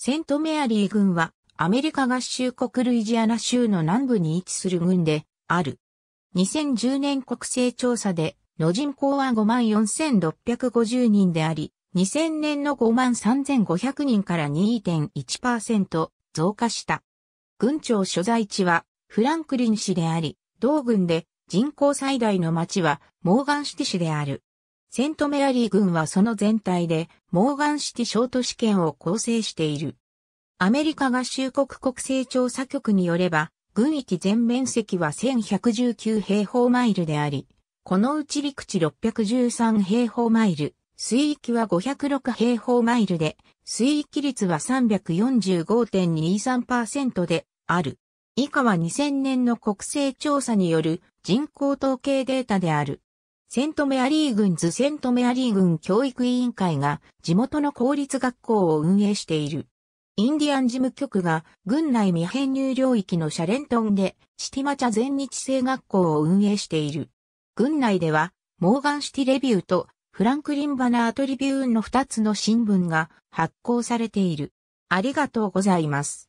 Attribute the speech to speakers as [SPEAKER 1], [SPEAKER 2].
[SPEAKER 1] セントメアリー郡
[SPEAKER 2] は、アメリカ合衆国ルイジアナ州の南部に位置する郡で、ある。2010年国勢調査で、の人口は54,650人であり、2000年の53,500人から2.1%増加した。郡庁所在地はフランクリン市であり、同郡で人口最大の町はモーガンシティ市である。セントメアリー軍はその全体でモーガンシティ小都市圏を構成している。アメリカ合衆国国勢調査局によれば、軍域全面積は1119平方マイルであり、このうち陸地613平方マイル、水域は506平方マイルで、水域率は345.23%である。以下は2000年の国勢調査による人口統計データである。セントメアリー郡ズセントメアリー郡教育委員会が地元の公立学校を運営している。インディアン事務局が郡内未編入領域のシャレントンでシティマチャ全日制学校を運営している。郡内ではモーガンシティレビューとフランクリンバナートリビューンの2つの新聞が発行されている。ありがとうございま
[SPEAKER 1] す。